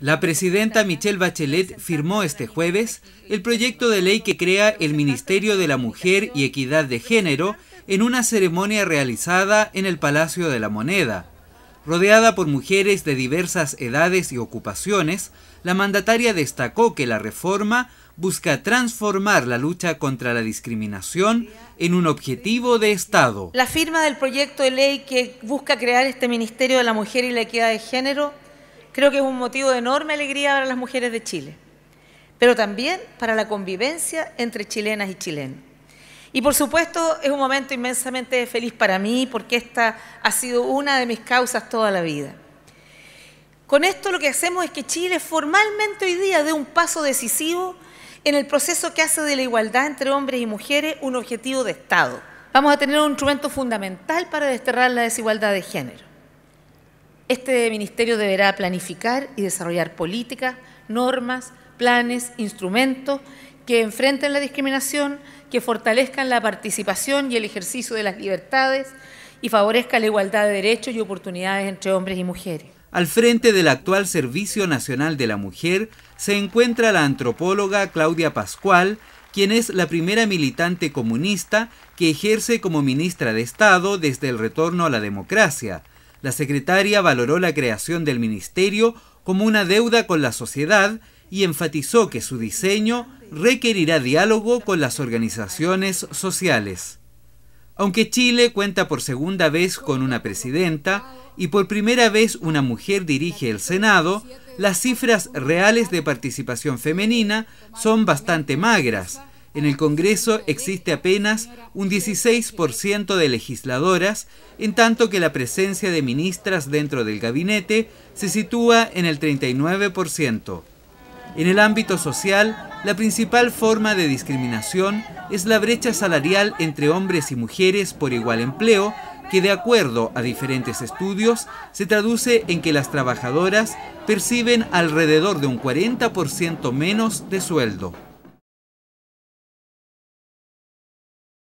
La presidenta Michelle Bachelet firmó este jueves el proyecto de ley que crea el Ministerio de la Mujer y Equidad de Género en una ceremonia realizada en el Palacio de la Moneda. Rodeada por mujeres de diversas edades y ocupaciones, la mandataria destacó que la reforma busca transformar la lucha contra la discriminación en un objetivo de Estado. La firma del proyecto de ley que busca crear este Ministerio de la Mujer y la Equidad de Género Creo que es un motivo de enorme alegría para las mujeres de Chile, pero también para la convivencia entre chilenas y chilenos. Y por supuesto es un momento inmensamente feliz para mí porque esta ha sido una de mis causas toda la vida. Con esto lo que hacemos es que Chile formalmente hoy día dé un paso decisivo en el proceso que hace de la igualdad entre hombres y mujeres un objetivo de Estado. Vamos a tener un instrumento fundamental para desterrar la desigualdad de género. Este ministerio deberá planificar y desarrollar políticas, normas, planes, instrumentos que enfrenten la discriminación, que fortalezcan la participación y el ejercicio de las libertades y favorezca la igualdad de derechos y oportunidades entre hombres y mujeres. Al frente del actual Servicio Nacional de la Mujer se encuentra la antropóloga Claudia Pascual, quien es la primera militante comunista que ejerce como ministra de Estado desde el retorno a la democracia la secretaria valoró la creación del ministerio como una deuda con la sociedad y enfatizó que su diseño requerirá diálogo con las organizaciones sociales. Aunque Chile cuenta por segunda vez con una presidenta y por primera vez una mujer dirige el Senado, las cifras reales de participación femenina son bastante magras en el Congreso existe apenas un 16% de legisladoras, en tanto que la presencia de ministras dentro del gabinete se sitúa en el 39%. En el ámbito social, la principal forma de discriminación es la brecha salarial entre hombres y mujeres por igual empleo, que de acuerdo a diferentes estudios se traduce en que las trabajadoras perciben alrededor de un 40% menos de sueldo.